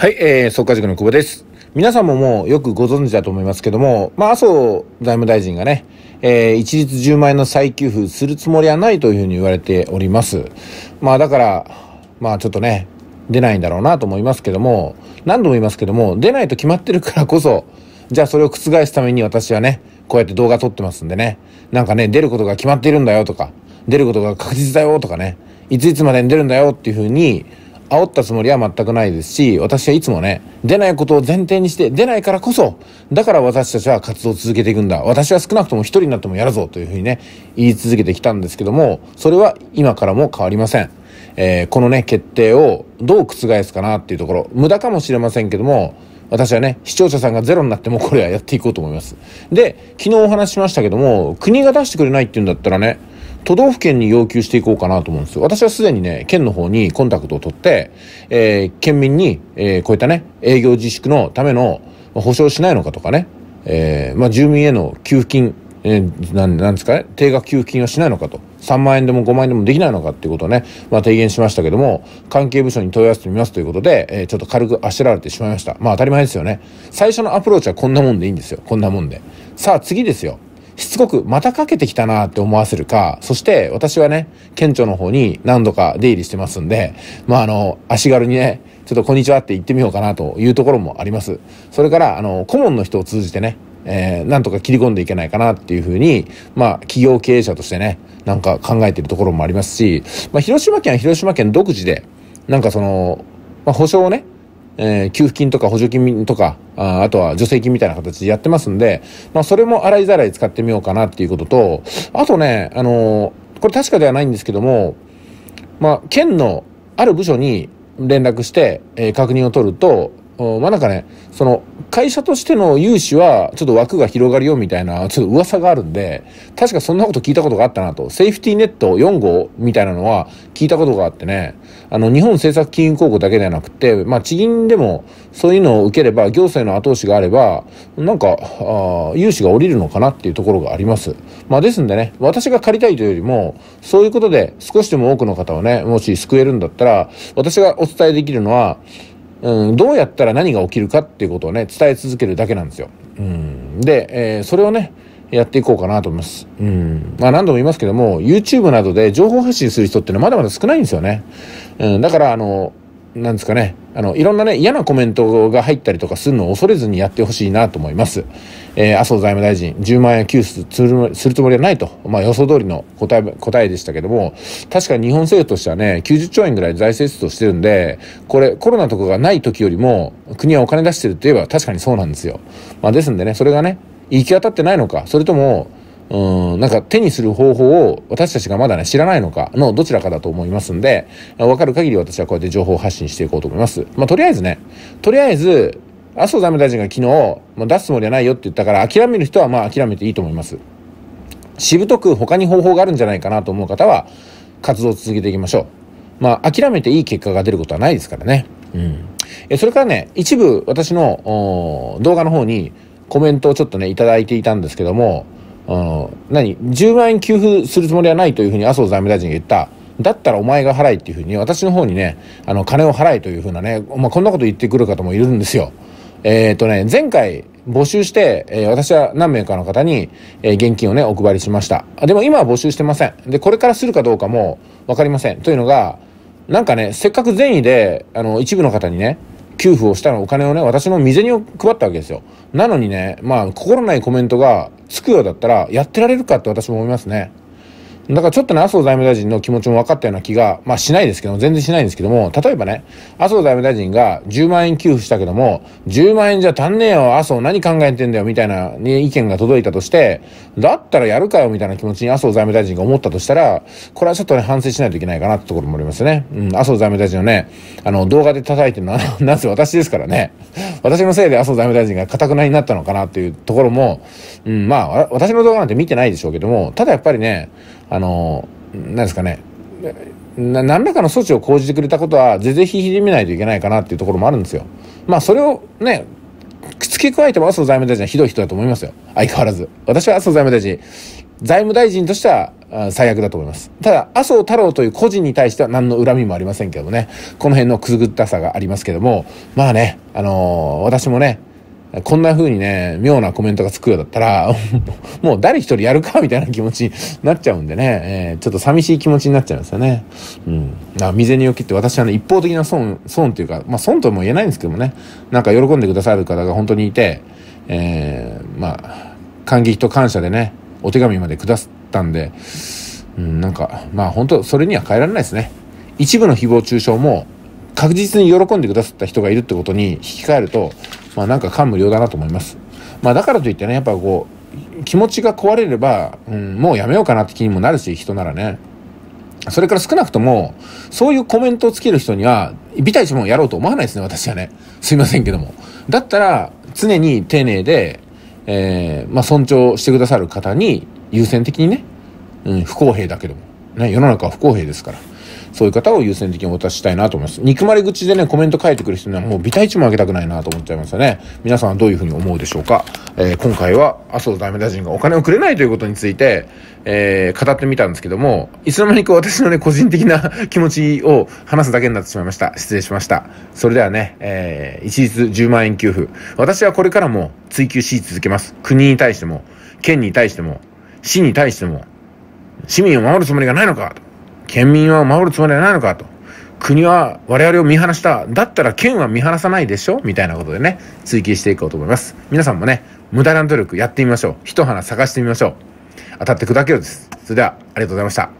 はい、えー、総価塾の久保です。皆さんももうよくご存知だと思いますけども、まあ、麻生財務大臣がね、えー、一律10万円の再給付するつもりはないというふうに言われております。まあ、だから、まあ、ちょっとね、出ないんだろうなと思いますけども、何度も言いますけども、出ないと決まってるからこそ、じゃあそれを覆すために私はね、こうやって動画撮ってますんでね、なんかね、出ることが決まっているんだよとか、出ることが確実だよとかね、いついつまでに出るんだよっていうふうに、煽ったつもりは全くないですし、私はいつもね、出ないことを前提にして、出ないからこそ、だから私たちは活動を続けていくんだ。私は少なくとも一人になってもやるぞというふうにね、言い続けてきたんですけども、それは今からも変わりません。えー、このね、決定をどう覆すかなっていうところ、無駄かもしれませんけども、私はね、視聴者さんがゼロになってもこれはやっていこうと思います。で、昨日お話ししましたけども、国が出してくれないっていうんだったらね、都道府県に要求していこうかなと思うんですよ。私はすでにね、県の方にコンタクトを取って、えー、県民に、えー、こういったね、営業自粛のための保証しないのかとかね、えー、まあ、住民への給付金、えー、なんなんですかね、定額給付金はしないのかと、3万円でも5万円でもできないのかっていうことをね、まあ、提言しましたけども、関係部署に問い合わせてみますということで、えー、ちょっと軽くあしらわれてしまいました。まあ、当たり前ですよね。最初のアプローチはこんなもんでいいんですよ。こんなもんで。さあ、次ですよ。しつこくまたかけてきたなって思わせるか、そして私はね、県庁の方に何度か出入りしてますんで、まああの、足軽にね、ちょっとこんにちはって言ってみようかなというところもあります。それから、あの、顧問の人を通じてね、えー、なんとか切り込んでいけないかなっていうふうに、まあ、企業経営者としてね、なんか考えてるところもありますし、まあ、広島県は広島県独自で、なんかその、まあ、保証をね、えー、給付金とか補助金とか、ああとは助成金みたいな形でやってますんで、まあ、それも洗いざらい使ってみようかなっていうことと、あとね、あのー、これ確かではないんですけども、まあ、県のある部署に連絡して、えー、確認を取ると、まあなんかね、その、会社としての融資は、ちょっと枠が広がるよみたいな、ちょっと噂があるんで、確かそんなこと聞いたことがあったなと。セーフティーネット4号みたいなのは聞いたことがあってね、あの、日本政策金融公庫だけではなくて、まあ、地銀でもそういうのを受ければ、行政の後押しがあれば、なんか、あ融資が下りるのかなっていうところがあります。まあ、ですんでね、私が借りたいというよりも、そういうことで少しでも多くの方をね、もし救えるんだったら、私がお伝えできるのは、うん、どうやったら何が起きるかっていうことをね、伝え続けるだけなんですよ。うん、で、えー、それをね、やっていこうかなと思います。うん。まあ何度も言いますけども、YouTube などで情報発信する人ってのはまだまだ少ないんですよね。うん、だから、あの、なんですかね、あの、いろんなね、嫌なコメントが入ったりとかするのを恐れずにやってほしいなと思います。えー、麻生財務大臣、10万円給付するするつもりはないと、まあ予想通りの答え、答えでしたけども、確かに日本政府としてはね、90兆円ぐらい財政出動してるんで、これ、コロナとかがない時よりも、国はお金出してるといえば確かにそうなんですよ。まあですんでね、それがね、行き当たってないのか、それとも、うん、なんか手にする方法を私たちがまだね、知らないのかのどちらかだと思いますんで、わかる限り私はこうやって情報発信していこうと思います。まあ、とりあえずね、とりあえず、麻生財務大臣が昨日、まあ、出すつもりはないよって言ったから、諦める人はまあ諦めていいと思います。しぶとく他に方法があるんじゃないかなと思う方は、活動を続けていきましょう。まあ、諦めていい結果が出ることはないですからね。うん。え、それからね、一部私の動画の方にコメントをちょっとね、いただいていたんですけども、うん、何 ?10 万円給付するつもりはないというふうに麻生財務大臣が言った。だったらお前が払いっていうふうに、私の方にね、あの、金を払えというふうなね、まあ、こんなこと言ってくる方もいるんですよ。えっ、ー、とね、前回募集して、えー、私は何名かの方に、えー、現金をね、お配りしました。でも今は募集してません。で、これからするかどうかもわかりません。というのが、なんかね、せっかく善意で、あの、一部の方にね、給付をしたのお金をね、私の身銭を配ったわけですよ。なのにね、まあ、心ないコメントがつくようだったら、やってられるかって私も思いますね。だからちょっとね、麻生財務大臣の気持ちも分かったような気が、まあしないですけども、全然しないんですけども、例えばね、麻生財務大臣が10万円給付したけども、10万円じゃ足んねえよ、麻生何考えてんだよ、みたいな、ね、意見が届いたとして、だったらやるかよ、みたいな気持ちに麻生財務大臣が思ったとしたら、これはちょっとね、反省しないといけないかなってところもありますね。うん、麻生財務大臣のね、あの、動画で叩いてるのは、なぜ私ですからね。私のせいで麻生財務大臣が固くなになったのかなっていうところも、うん、まあ、私の動画なんて見てないでしょうけども、ただやっぱりね、あの、何ですかね、何らかの措置を講じてくれたことは、是ひ非々見ないといけないかなっていうところもあるんですよ。まあ、それをね、付け加えても麻生財務大臣はひどい人だと思いますよ。相変わらず。私は麻生財務大臣、財務大臣としては最悪だと思います。ただ、麻生太郎という個人に対しては何の恨みもありませんけどもね、この辺のくずぐったさがありますけども、まあね、あのー、私もね、こんな風にね、妙なコメントがつくようだったら、もう誰一人やるかみたいな気持ちになっちゃうんでね、えー、ちょっと寂しい気持ちになっちゃいますよね。うん。あ、未然に起きって私はね、一方的な損、損ていうか、まあ損とも言えないんですけどもね、なんか喜んでくださる方が本当にいて、えー、まあ、感激と感謝でね、お手紙までくださったんで、うん、なんか、まあ本当、それには変えられないですね。一部の誹謗中傷も、確実に喜んでくださった人がいるってことに引き換えると、まあなんか感無量だなと思います。まあだからといってね、やっぱこう、気持ちが壊れれば、うん、もうやめようかなって気にもなるし、人ならね。それから少なくとも、そういうコメントをつける人には、ビタ一もやろうと思わないですね、私はね。すいませんけども。だったら、常に丁寧で、えー、まあ、尊重してくださる方に、優先的にね、うん、不公平だけども。ね、世の中は不公平ですから。そういう方を優先的にお渡ししたいなと思います。憎まれ口でね、コメント書いてくる人にはもうビタ一もあげたくないなと思っちゃいますよね。皆さんはどういうふうに思うでしょうか。えー、今回は麻生財務大臣がお金をくれないということについて、えー、語ってみたんですけども、いつの間にか私のね、個人的な気持ちを話すだけになってしまいました。失礼しました。それではね、えー、一律10万円給付。私はこれからも追求し続けます。国に対しても、県に対しても、市に対しても、市民を守るつもりがないのかと県民は守るつもりはないのかと。国は我々を見放した。だったら県は見放さないでしょみたいなことでね、追求していこうと思います。皆さんもね、無駄な努力やってみましょう。一花探してみましょう。当たって砕けるです。それでは、ありがとうございました。